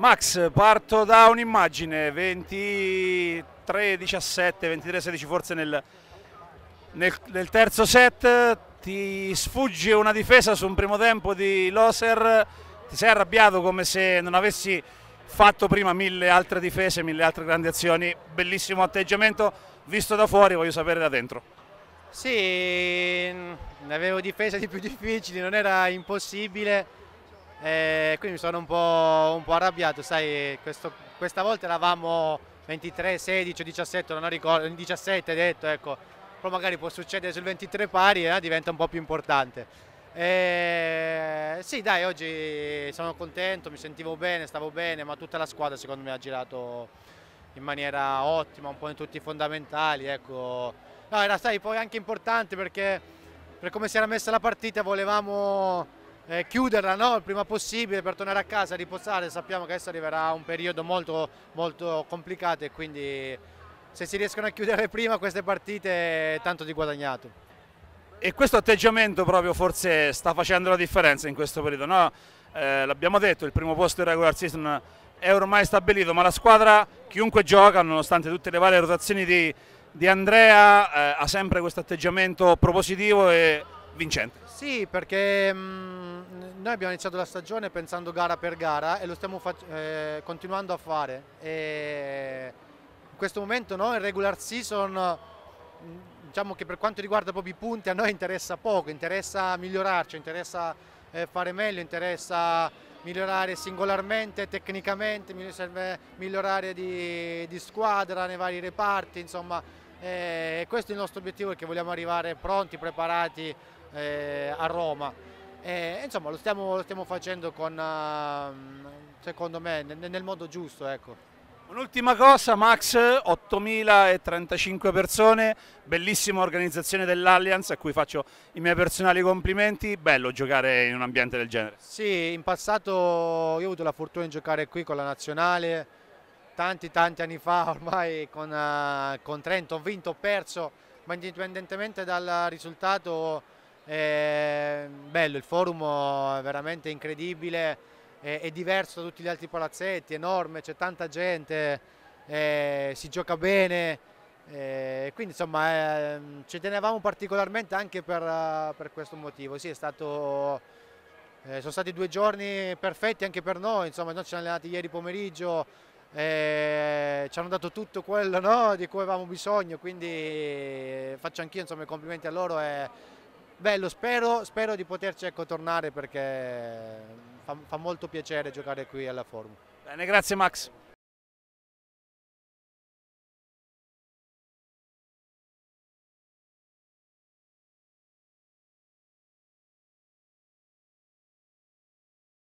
Max, parto da un'immagine, 23-17, 23-16 forse nel, nel, nel, terzo set, ti sfugge una difesa su un primo tempo di Loser, ti sei arrabbiato come se non avessi fatto prima mille altre difese, mille altre grandi azioni, bellissimo atteggiamento, visto da fuori voglio sapere da dentro. Sì, ne avevo difese di più difficili, non era impossibile e eh, quindi sono un po', un po arrabbiato, sai, questo, questa volta eravamo 23, 16, 17, non ricordo, 17 detto, ecco, però magari può succedere sul 23 pari e eh, diventa un po' più importante. E... Eh, sì, dai, oggi sono contento, mi sentivo bene, stavo bene, ma tutta la squadra secondo me ha girato in maniera ottima, un po' in tutti i fondamentali. Ecco. No, era sai, poi anche importante perché per come si era messa la partita volevamo eh, chiuderla no? il prima possibile per tornare a casa, riposare, sappiamo che adesso arriverà un periodo molto, molto complicato e quindi se si riescono a chiudere prima queste partite tanto di guadagnato. E questo atteggiamento proprio forse sta facendo la differenza in questo periodo, no? eh, l'abbiamo detto, il primo posto in regular season è ormai stabilito, ma la squadra, chiunque gioca, nonostante tutte le varie rotazioni di, di Andrea, eh, ha sempre questo atteggiamento propositivo e vincente. Sì, perché mh, mm, noi abbiamo iniziato la stagione pensando gara per gara e lo stiamo eh, continuando a fare. E in questo momento no, in regular season mm, diciamo che per quanto riguarda proprio i punti a noi interessa poco, interessa migliorarci, interessa eh, fare meglio, interessa migliorare singolarmente, tecnicamente, migliorare di, di squadra nei vari reparti, insomma e eh, questo è il nostro obiettivo che vogliamo arrivare pronti, preparati eh, a Roma. E, eh, insomma lo stiamo, lo stiamo facendo con, uh, secondo me nel, nel modo giusto. Ecco. Un'ultima cosa Max, 8.035 persone, bellissima organizzazione dell'Allianz a cui faccio i miei personali complimenti, bello giocare in un ambiente del genere. Sì, in passato io ho avuto la fortuna di giocare qui con la Nazionale, tanti tanti anni fa ormai con, uh, con Trento, ho vinto, ho perso, ma indipendentemente dal risultato è eh, bello, il forum è veramente incredibile, è, è, diverso da tutti gli altri palazzetti, enorme, c'è tanta gente, eh, si gioca bene, eh, quindi insomma ehm, ci tenevamo particolarmente anche per, eh, per questo motivo, sì è stato... Eh, sono stati due giorni perfetti anche per noi, insomma noi ci siamo allenati ieri pomeriggio, eh, ci hanno dato tutto quello no, di cui avevamo bisogno, quindi eh, faccio anch'io i complimenti a loro e bello, spero, spero di poterci ecco, tornare perché fa, fa molto piacere giocare qui alla Forum. Bene, grazie Max.